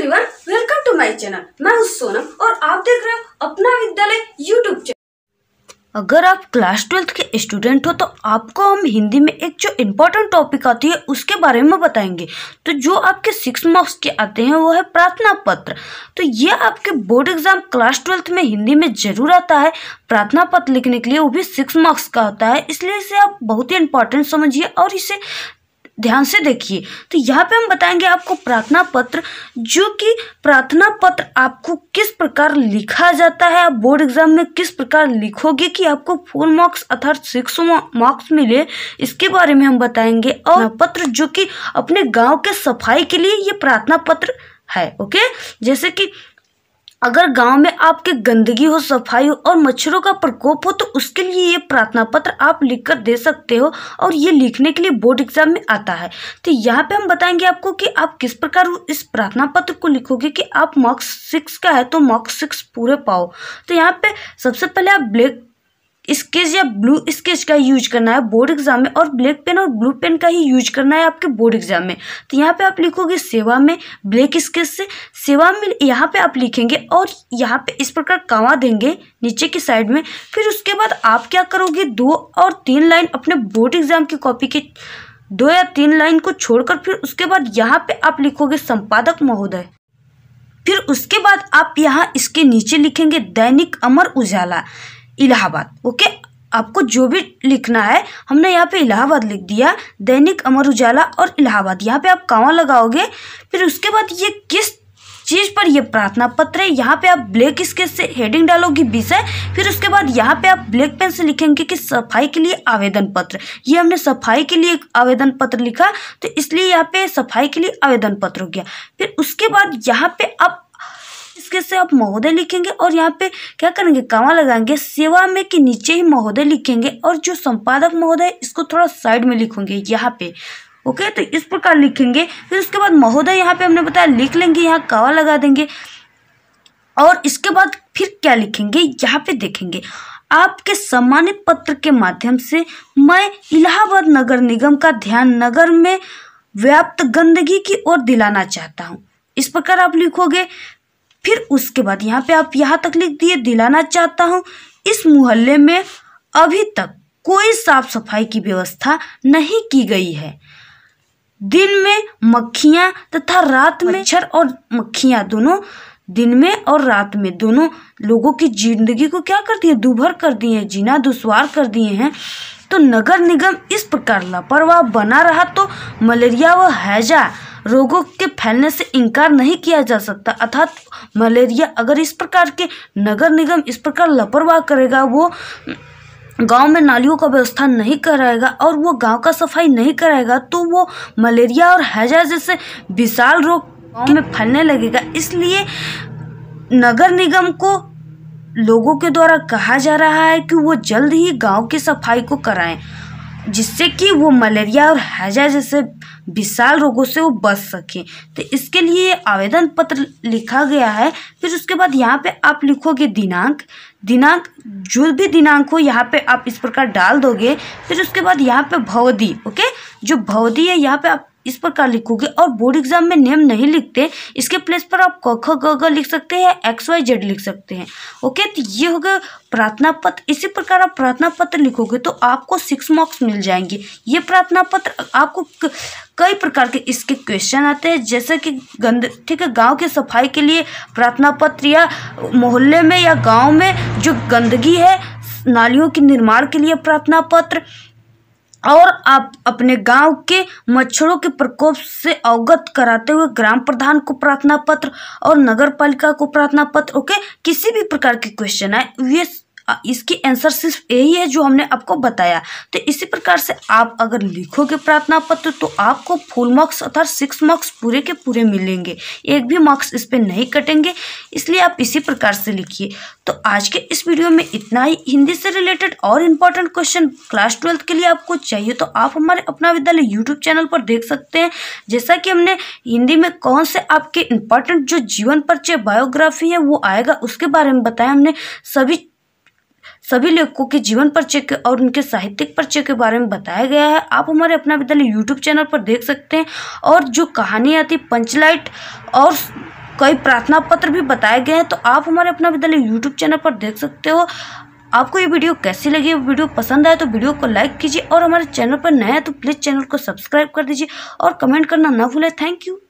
Everyone welcome to my channel मैं हूं सोनम और आप देख रहे हो अपना विद्यालय यूट्यूब चैनल अगर आप क्लास ट्वेल्थ के स्टूडेंट हो तो आपको हम हिंदी में एक जो इम्पोर्टेंट टॉपिक आती है उसके बारे में बताएंगे तो जो आपके सिक्स मार्क्स के आते हैं वो है प्रार्थना पत्र तो ये आपके बोर्ड एग्जाम क्लास ट्वेल्थ में हिंदी में जरूर आता है प्रार्थना पत्र लिखने के लिए वो भी सिक्स मार्क्स का आता है इसलिए इसे आप बहुत ही इम्पोर्टेंट समझिए और इसे ध्यान से देखिए तो यहाँ पे हम बताएंगे आपको प्रार्थना पत्र जो कि प्रार्थना पत्र आपको किस प्रकार लिखा जाता है आप बोर्ड एग्जाम में किस प्रकार लिखोगे कि आपको फोर मार्क्स अर्थात सिक्स मार्क्स मिले इसके बारे में हम बताएंगे और हाँ। पत्र जो कि अपने गांव के सफाई के लिए ये प्रार्थना पत्र है ओके जैसे कि अगर गांव में आपके गंदगी हो सफाई हो और मच्छरों का प्रकोप हो तो उसके लिए ये प्रार्थना पत्र आप लिख कर दे सकते हो और ये लिखने के लिए बोर्ड एग्जाम में आता है तो यहाँ पे हम बताएंगे आपको कि आप किस प्रकार इस प्रार्थना पत्र को लिखोगे कि आप मार्क्स सिक्स का है तो मार्क्स सिक्स पूरे पाओ तो यहाँ पे सबसे पहले आप ब्लैक स्केच या ब्लू स्केच का यूज करना है बोर्ड एग्जाम में और ब्लैक पेन और ब्लू पेन का ही यूज करना है आपके बोर्ड एग्जाम में तो यहाँ पे आप लिखोगे सेवा में ब्लैक स्केच से सेवा में यहाँ पे आप लिखेंगे और यहाँ पे इस प्रकार कावा देंगे नीचे की साइड में फिर उसके बाद आप क्या करोगे दो और तीन लाइन अपने बोर्ड एग्जाम की कॉपी के दो या तीन लाइन को छोड़कर फिर उसके बाद यहाँ पे आप लिखोगे संपादक महोदय फिर उसके बाद आप यहाँ इसके नीचे लिखेंगे दैनिक अमर उजाला इलाहाबाद ओके आपको जो भी लिखना है हमने यहाँ पे इलाहाबाद लिख दिया दैनिक अमर उजाला और इलाहाबाद यहाँ पे आप कावा लगाओगे फिर उसके बाद ये किस चीज़ पर यह प्रार्थना पत्र है यहाँ पे आप ब्लैक इसके से हेडिंग डालोगे विषय फिर उसके बाद यहाँ पे आप ब्लैक पेन से लिखेंगे कि सफाई के लिए आवेदन पत्र ये हमने सफाई के लिए आवेदन पत्र लिखा तो इसलिए यहाँ पे सफाई के लिए आवेदन पत्र हो गया फिर उसके बाद यहाँ पे आप इसके से आप महोदय लिखेंगे और यहाँ पे क्या करेंगे कमा लगाएंगे सेवा में के नीचे ही महोदय लिखेंगे और जो संपादक महोदय है इसको थोड़ा साइड में लिखोगे यहाँ पे ओके तो इस प्रकार लिखेंगे फिर उसके बाद महोदय यहाँ पे हमने बताया लिख लेंगे यहाँ कावा लगा देंगे और इसके बाद फिर क्या लिखेंगे यहाँ पे देखेंगे आपके सम्मानित पत्र के माध्यम से मैं इलाहाबाद नगर निगम का ध्यान नगर में व्याप्त गंदगी की ओर दिलाना चाहता हूँ इस प्रकार आप लिखोगे फिर उसके बाद यहाँ पे आप यहाँ तक लिख दिए दिलाना चाहता हूँ इस मोहल्ले में अभी तक कोई साफ सफाई की व्यवस्था नहीं की गई है दिन में मक्खियाँ तथा रात में मच्छर और मक्खियाँ दोनों दिन में और रात में दोनों लोगों की जिंदगी को क्या कर दिए दुभर कर दिए हैं जीना दुश्वार कर दिए हैं तो नगर निगम इस प्रकार लापरवाह बना रहा तो मलेरिया व हैजा रोगों के फैलने से इनकार नहीं किया जा सकता अर्थात मलेरिया अगर इस प्रकार के नगर निगम इस प्रकार लापरवाह करेगा वो गांव में नालियों का व्यवस्था नहीं कराएगा और वो गांव का सफाई नहीं कराएगा तो वो मलेरिया और हैजा जैसे विशाल रोग गांव में फैलने लगेगा इसलिए नगर निगम को लोगों के द्वारा कहा जा रहा है कि वो जल्द ही गांव की सफाई को कराएं जिससे कि वो मलेरिया और हैजा जैसे विशाल रोगों से वो बच सकें तो इसके लिए आवेदन पत्र लिखा गया है फिर उसके बाद यहाँ पे आप लिखोगे दिनांक दिनांक जो भी दिनांक हो यहाँ पे आप इस प्रकार डाल दोगे फिर उसके बाद यहाँ पे भवदी ओके जो भवदी है यहाँ पे आप इस प्रकार लिखोगे और बोर्ड एग्जाम में नेम नहीं लिखते इसके प्लेस पर आप क ख ग ग लिख सकते हैं एक्स वाई जेड लिख सकते हैं ओके तो ये हो गया प्रार्थना पत्र इसी प्रकार आप प्रार्थना पत्र लिखोगे तो आपको सिक्स मार्क्स मिल जाएंगे ये प्रार्थना पत्र आपको कई प्रकार के इसके क्वेश्चन आते हैं जैसे कि गंद ठीक है गांव की सफाई के लिए प्रार्थना पत्र या मोहल्ले में या गांव में जो गंदगी है नालियों के निर्माण के लिए प्रार्थना पत्र और आप अपने गांव के मच्छरों के प्रकोप से अवगत कराते हुए ग्राम प्रधान को प्रार्थना पत्र और नगर पालिका को प्रार्थना पत्र ओके किसी भी प्रकार के क्वेश्चन आए ये इसकी आंसर सिर्फ यही है जो हमने आपको बताया तो इसी प्रकार से आप अगर लिखोगे प्रार्थना पत्र तो आपको फुल मार्क्स अर्थात सिक्स मार्क्स पूरे के पूरे मिलेंगे एक भी मार्क्स इस पर नहीं कटेंगे इसलिए आप इसी प्रकार से लिखिए तो आज के इस वीडियो में इतना ही हिंदी से रिलेटेड और इम्पोर्टेंट क्वेश्चन क्लास ट्वेल्थ के लिए आपको चाहिए तो आप हमारे अपना विद्यालय यूट्यूब चैनल पर देख सकते हैं जैसा कि हमने हिंदी में कौन से आपके इम्पोर्टेंट जो जीवन परिचय बायोग्राफी है वो आएगा उसके बारे में बताया हमने सभी सभी लेखकों के जीवन परिचय के और उनके साहित्यिक परिचय के बारे में बताया गया है आप हमारे अपना विद्यालय यूट्यूब चैनल पर देख सकते हैं और जो कहानी आती पंचलाइट और कई प्रार्थना पत्र भी बताए गए हैं तो आप हमारे अपना विद्यालय यूट्यूब चैनल पर देख सकते हो आपको ये वीडियो कैसी लगी वीडियो पसंद आए तो वीडियो को लाइक कीजिए और हमारे चैनल पर नया है तो प्लीज़ चैनल को सब्सक्राइब कर दीजिए और कमेंट करना ना भूलें थैंक यू